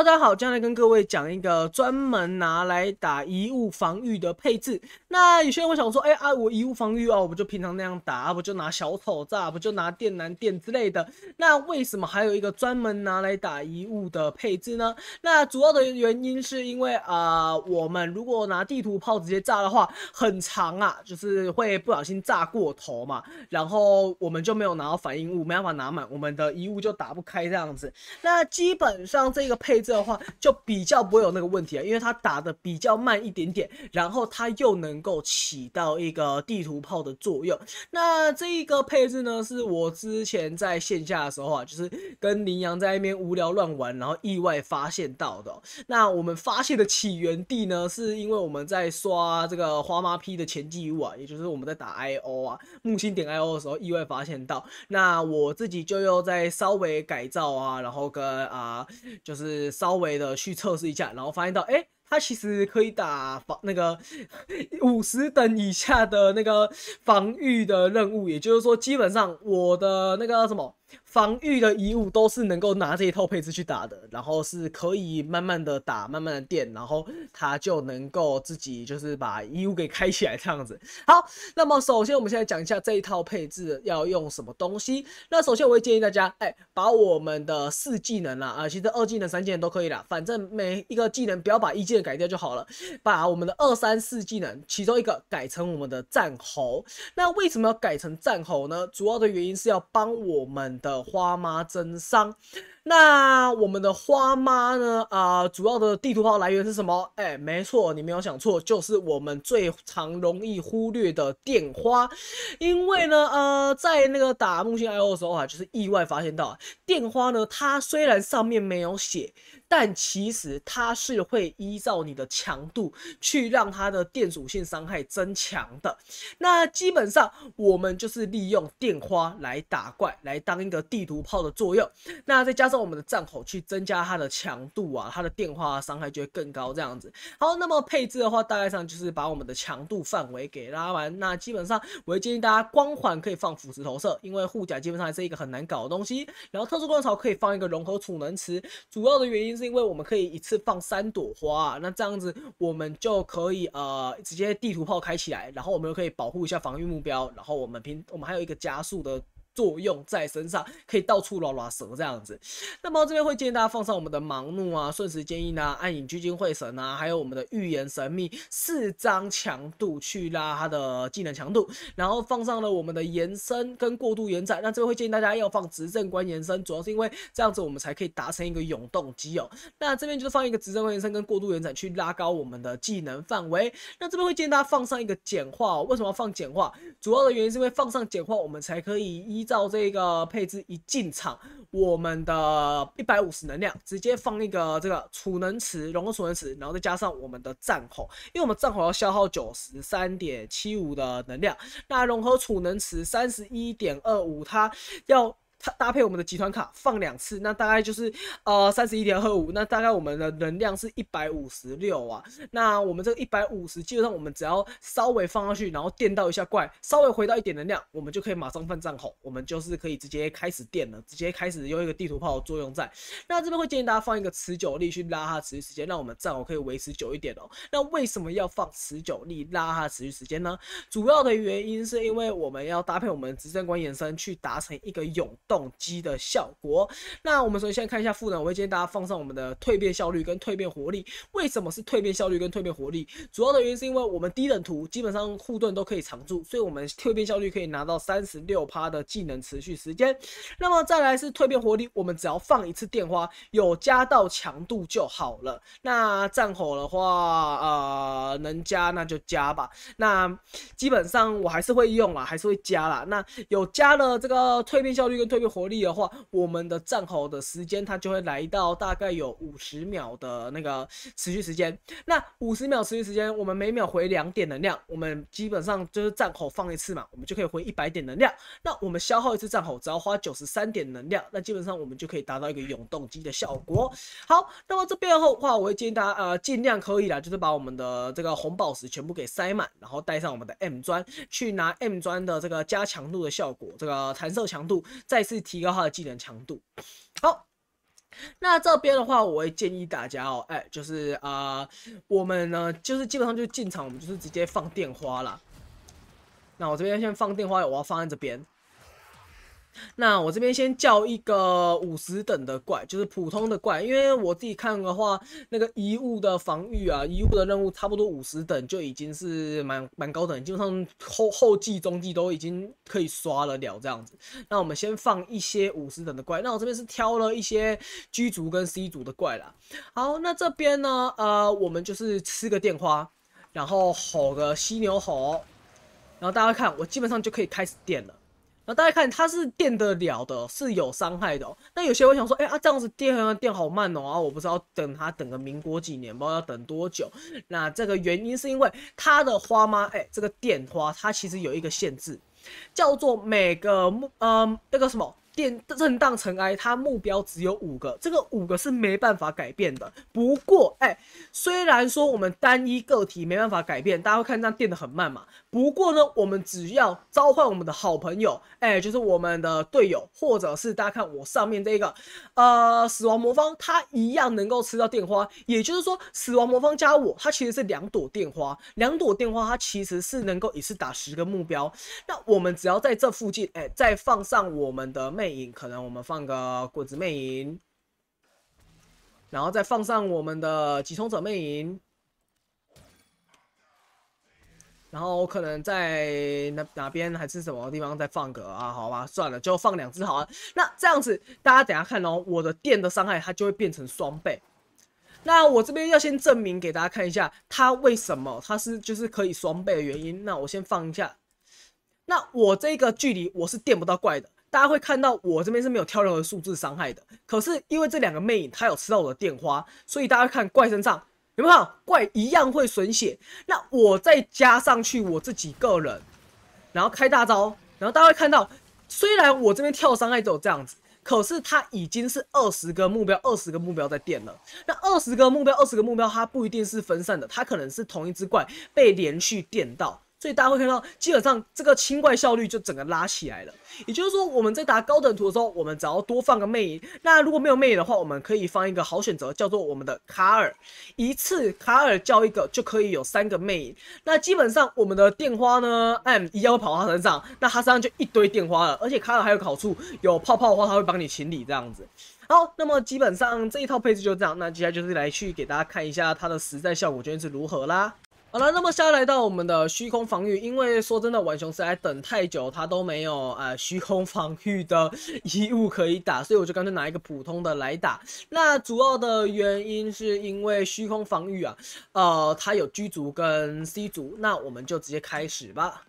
大家好，接下来跟各位讲一个专门拿来打遗物防御的配置。那有些人会想说，哎啊，我遗物防御哦，我不就平常那样打，啊、不就拿小丑炸，不就拿电男电之类的。那为什么还有一个专门拿来打遗物的配置呢？那主要的原因是因为啊，我们如果拿地图炮直接炸的话，很长啊，就是会不小心炸过头嘛。然后我们就没有拿到反应物，没办法拿满，我们的遗物就打不开这样子。那基本上这个配置。的话就比较不会有那个问题啊，因为它打的比较慢一点点，然后它又能够起到一个地图炮的作用。那这一个配置呢，是我之前在线下的时候啊，就是跟林阳在那边无聊乱玩，然后意外发现到的。那我们发现的起源地呢，是因为我们在刷这个花妈批的前记物啊，也就是我们在打 I O 啊，木星点 I O 的时候意外发现到。那我自己就又在稍微改造啊，然后跟啊，就是。稍微的去测试一下，然后发现到，哎，他其实可以打防那个五十等以下的那个防御的任务，也就是说，基本上我的那个什么。防御的遗物都是能够拿这一套配置去打的，然后是可以慢慢的打，慢慢的垫，然后它就能够自己就是把遗物给开起来这样子。好，那么首先我们现在讲一下这一套配置要用什么东西。那首先我会建议大家，哎，把我们的四技能啦，啊，其实二技能、三技能都可以啦，反正每一个技能不要把一技能改掉就好了。把我们的二、三、四技能其中一个改成我们的战吼。那为什么要改成战吼呢？主要的原因是要帮我们。的花妈真伤。那我们的花妈呢？啊，主要的地图炮来源是什么？哎，没错，你没有想错，就是我们最常容易忽略的电花。因为呢，呃，在那个打木星 IO 的时候啊，就是意外发现到电花呢，它虽然上面没有写，但其实它是会依照你的强度去让它的电属性伤害增强的。那基本上我们就是利用电花来打怪，来当一个地图炮的作用。那再加上。我们的战吼去增加它的强度啊，它的电化伤害就会更高这样子。好，那么配置的话，大概上就是把我们的强度范围给拉完。那基本上，我会建议大家光环可以放腐蚀投射，因为护甲基本上还是一个很难搞的东西。然后特殊光槽可以放一个融合储能池，主要的原因是因为我们可以一次放三朵花，那这样子我们就可以呃直接地图炮开起来，然后我们又可以保护一下防御目标，然后我们平我们还有一个加速的。作用在身上，可以到处拉拉蛇这样子。那么这边会建议大家放上我们的盲怒啊、瞬时坚硬啊、暗影聚精会神啊，还有我们的预言神秘四张强度去拉它的技能强度。然后放上了我们的延伸跟过度延展。那这边会建议大家要放执政官延伸，主要是因为这样子我们才可以达成一个永动机哦。那这边就是放一个执政官延伸跟过度延展去拉高我们的技能范围。那这边会建议大家放上一个简化。为什么要放简化？主要的原因是因为放上简化，我们才可以依。照这个配置一进场，我们的一百五十能量直接放一个这个储能池，融合储能池，然后再加上我们的战吼，因为我们战吼要消耗九十三点七五的能量，那融合储能池三十一点二五，它要。它搭配我们的集团卡放两次，那大概就是呃三十一点二五，那大概我们的能量是一百五十六啊。那我们这个一百五十，基本上我们只要稍微放上去，然后电到一下怪，稍微回到一点能量，我们就可以马上放战吼，我们就是可以直接开始电了，直接开始用一个地图炮的作用在。那这边会建议大家放一个持久力去拉它持续时间，让我们战吼可以维持久一点哦。那为什么要放持久力拉它持续时间呢？主要的原因是因为我们要搭配我们执政官延伸去达成一个永。动机的效果。那我们首先看一下赋能，我会建议大家放上我们的蜕变效率跟蜕变活力。为什么是蜕变效率跟蜕变活力？主要的原因是因为我们低等图基本上护盾都可以长住，所以我们蜕变效率可以拿到三十六趴的技能持续时间。那么再来是蜕变活力，我们只要放一次电花有加到强度就好了。那战吼的话，呃，能加那就加吧。那基本上我还是会用啦，还是会加啦。那有加了这个蜕变效率跟蜕。这活力的话，我们的战吼的时间它就会来到大概有五十秒的那个持续时间。那五十秒持续时间，我们每秒回两点能量，我们基本上就是战吼放一次嘛，我们就可以回一百点能量。那我们消耗一次战吼，只要花九十三点能量，那基本上我们就可以达到一个永动机的效果。好，那么这边的话，我会建议大家呃尽量可以啦，就是把我们的这个红宝石全部给塞满，然后带上我们的 M 砖去拿 M 砖的这个加强度的效果，这个弹射强度再。是提高他的技能强度。好，那这边的话，我会建议大家哦，哎，就是啊，我们呢，就是基本上就进场，我们就是直接放电花啦。那我这边先放电花，我要放在这边。那我这边先叫一个五十等的怪，就是普通的怪，因为我自己看的话，那个遗物的防御啊，遗物的任务差不多五十等就已经是蛮蛮高等，基本上后后继中继都已经可以刷了了这样子。那我们先放一些五十等的怪，那我这边是挑了一些 G 族跟 C 组的怪啦。好，那这边呢，呃，我们就是吃个电花，然后吼个犀牛吼，然后大家看，我基本上就可以开始电了。那大家看，它是电得了的，是有伤害的。那有些我想说，哎啊，这样子电电好慢哦啊！我不知道等它等个民国几年道要等多久？那这个原因是因为它的花吗？哎，这个电花它其实有一个限制，叫做每个呃，那个什么。电震荡尘埃，它目标只有五个，这个五个是没办法改变的。不过，哎，虽然说我们单一个体没办法改变，大家会看这样变的很慢嘛。不过呢，我们只要召唤我们的好朋友，哎，就是我们的队友，或者是大家看我上面这一个，呃，死亡魔方，它一样能够吃到电花。也就是说，死亡魔方加我，它其实是两朵电花，两朵电花它其实是能够一次打十个目标。那我们只要在这附近，哎，再放上我们的妹。影可能我们放个鬼子魅影，然后再放上我们的急冲者魅影，然后可能在哪哪边还是什么地方再放个啊？好吧，算了，就放两只好了。那这样子，大家等下看哦，我的电的伤害它就会变成双倍。那我这边要先证明给大家看一下，它为什么它是就是可以双倍的原因。那我先放一下，那我这个距离我是电不到怪的。大家会看到我这边是没有跳任何数字伤害的，可是因为这两个魅影它有吃到我的电花，所以大家看怪身上有没有怪一样会损血。那我再加上去我这几个人，然后开大招，然后大家会看到，虽然我这边跳伤害只有这样子，可是他已经是二十个目标，二十个目标在电了。那二十个目标，二十个目标，它不一定是分散的，它可能是同一只怪被连续电到。所以大家会看到，基本上这个清怪效率就整个拉起来了。也就是说，我们在打高等图的时候，我们只要多放个魅影。那如果没有魅影的话，我们可以放一个好选择，叫做我们的卡尔。一次卡尔叫一个，就可以有三个魅影。那基本上我们的电花呢，哎，一样会跑他身上。那他身上就一堆电花了，而且卡尔还有好处，有泡泡的话，他会帮你清理这样子。好，那么基本上这一套配置就这样。那接下来就是来去给大家看一下它的实战效果究竟是如何啦。好了，那么下来到我们的虚空防御，因为说真的，浣熊实在等太久，他都没有呃虚空防御的衣物可以打，所以我就干脆拿一个普通的来打。那主要的原因是因为虚空防御啊，呃，它有 G 族跟 C 族，那我们就直接开始吧。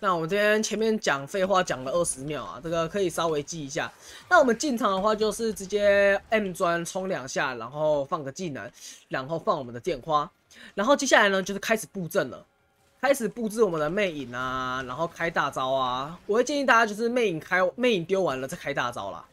那我们这边前面讲废话讲了二十秒啊，这个可以稍微记一下。那我们进场的话就是直接 M 砖冲两下，然后放个技能，然后放我们的电花。然后接下来呢，就是开始布阵了，开始布置我们的魅影啊，然后开大招啊。我会建议大家就是魅影开，魅影丢完了再开大招啦。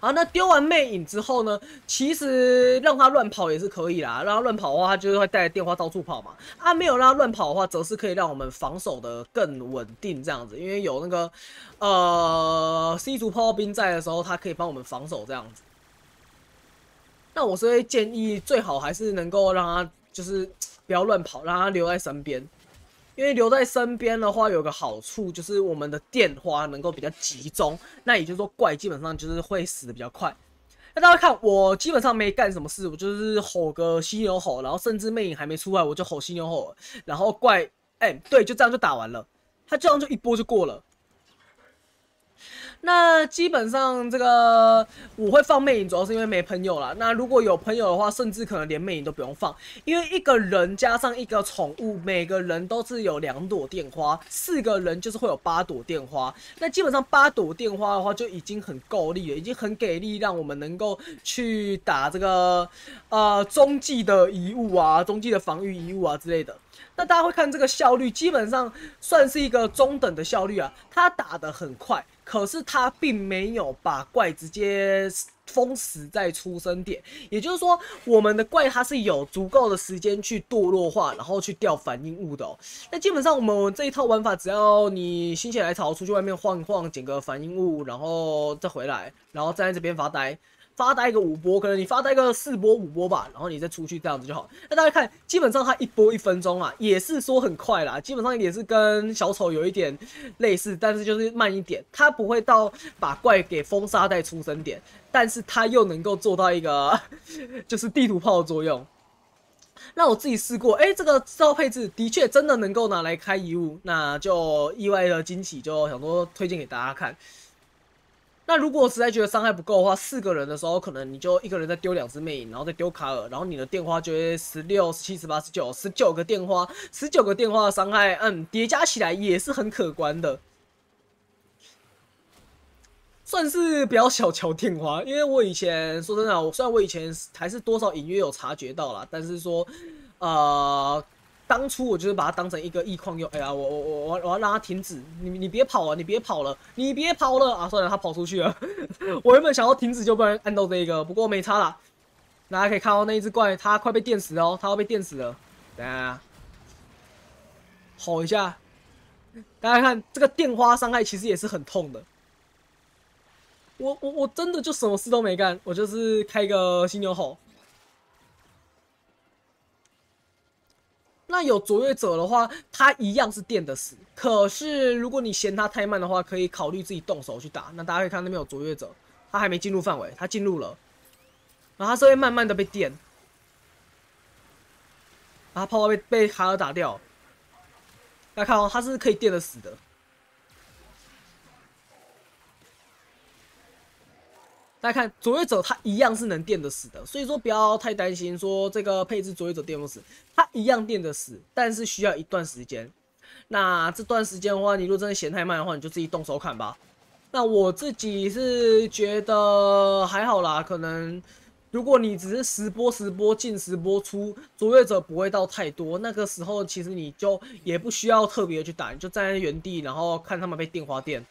好，那丢完魅影之后呢，其实让他乱跑也是可以啦。让他乱跑的话，他就是会带着电话到处跑嘛。啊，没有让他乱跑的话，则是可以让我们防守的更稳定这样子，因为有那个呃 C 族炮兵在的时候，他可以帮我们防守这样子。那我是会建议最好还是能够让他就是不要乱跑，让他留在身边，因为留在身边的话有个好处就是我们的电花能够比较集中，那也就是说怪基本上就是会死的比较快。那大家看，我基本上没干什么事，我就是吼个犀牛吼，然后甚至魅影还没出来我就吼犀牛吼，然后怪，哎，对，就这样就打完了，他这样就一波就过了。那基本上这个我会放魅影，主要是因为没朋友啦。那如果有朋友的话，甚至可能连魅影都不用放，因为一个人加上一个宠物，每个人都是有两朵电花，四个人就是会有八朵电花。那基本上八朵电花的话就已经很够力了，已经很给力，让我们能够去打这个呃中继的遗物啊，中继的防御遗物啊之类的。那大家会看这个效率，基本上算是一个中等的效率啊，它打得很快。可是他并没有把怪直接封死在出生点，也就是说，我们的怪它是有足够的时间去堕落化，然后去掉反应物的。那基本上我们这一套玩法，只要你心血来潮出去外面晃一晃，捡个反应物，然后再回来，然后站在这边发呆。发呆个五波，可能你发呆个四波五波吧，然后你再出去这样子就好。那大家看，基本上它一波一分钟啊，也是说很快啦，基本上也是跟小丑有一点类似，但是就是慢一点。它不会到把怪给封杀在出生点，但是它又能够做到一个 就是地图炮的作用。那我自己试过，哎，这个这套配置的确真的能够拿来开遗物，那就意外的惊喜，就想说推荐给大家看。那如果实在觉得伤害不够的话，四个人的时候，可能你就一个人再丢两只魅影，然后再丢卡尔，然后你的电话就会十六、十七、十八、十九、十九个电话，十九个电话的伤害，嗯，叠加起来也是很可观的，算是比较小瞧电话。因为我以前说真的，我虽然我以前还是多少隐约有察觉到啦，但是说，呃。当初我就是把它当成一个异矿用，哎呀，我我我我我要让它停止，你你别跑啊，你别跑了，你别跑了啊！算了，它跑出去了。我原本想要停止，就被人按到这一个，不过没差了。大家可以看到那一只怪，它快被电死哦，它要被电死了。等下，吼一下！大家看这个电花伤害其实也是很痛的。我我我真的就什么事都没干，我就是开个犀牛吼。有卓越者的话，他一样是电的死。可是如果你嫌他太慢的话，可以考虑自己动手去打。那大家可以看那边有卓越者，他还没进入范围，他进入了，然后他是会慢慢的被电。然后泡泡被被卡尔打掉，大家看哦，他是可以电的死的。大家看，卓越者他一样是能电得死的，所以说不要太担心，说这个配置卓越者电不死，他一样电得死，但是需要一段时间。那这段时间的话，你如果真的嫌太慢的话，你就自己动手砍吧。那我自己是觉得还好啦，可能如果你只是实播实播进实播出，卓越者不会到太多，那个时候其实你就也不需要特别去打，你就站在原地，然后看他们被电花电。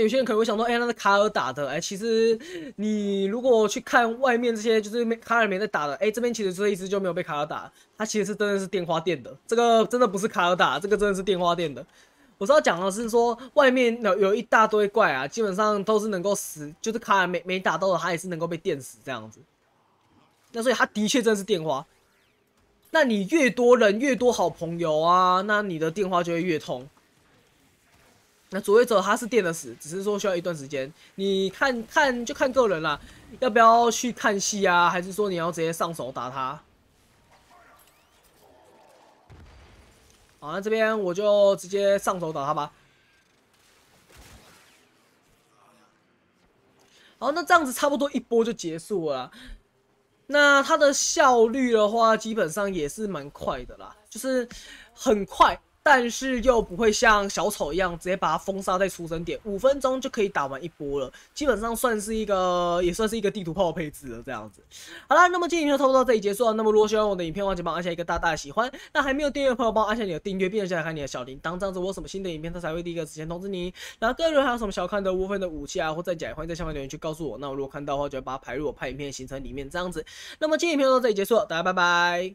有些人可能会想说：“哎，那是卡尔打的。”哎，其实你如果去看外面这些，就是卡尔没在打的。哎，这边其实这一只就没有被卡尔打，它其实是真的是电花电的。这个真的不是卡尔打，这个真的是电花电的。我是要讲的是说，外面有有一大堆怪啊，基本上都是能够死，就是卡尔没没打到的，他也是能够被电死这样子。那所以他的确真的是电话。那你越多人越多好朋友啊，那你的电话就会越通。那左卫者他是电的死，只是说需要一段时间。你看看就看个人啦，要不要去看戏啊？还是说你要直接上手打他？好，那这边我就直接上手打他吧。好，那这样子差不多一波就结束了。那它的效率的话，基本上也是蛮快的啦，就是很快。但是又不会像小丑一样直接把它封杀在出生点，五分钟就可以打完一波了，基本上算是一个也算是一个地图炮配置了这样子。好啦，那么今天就到这里结束。了。那么如果喜欢我的影片，忘记帮我按下一个大大的喜欢。那还没有订阅的朋友，帮我按下你的订阅，并且开开你的小铃铛，这样子我有什么新的影片，它才会第一个时间通知你。然后个人还有什么想要看的无分的武器啊，或再讲，欢迎在下方留言区告诉我。那我如果看到的话，就会把它排入我拍影片的行程里面。这样子，那么今天影片就到这里结束，了，大家拜拜。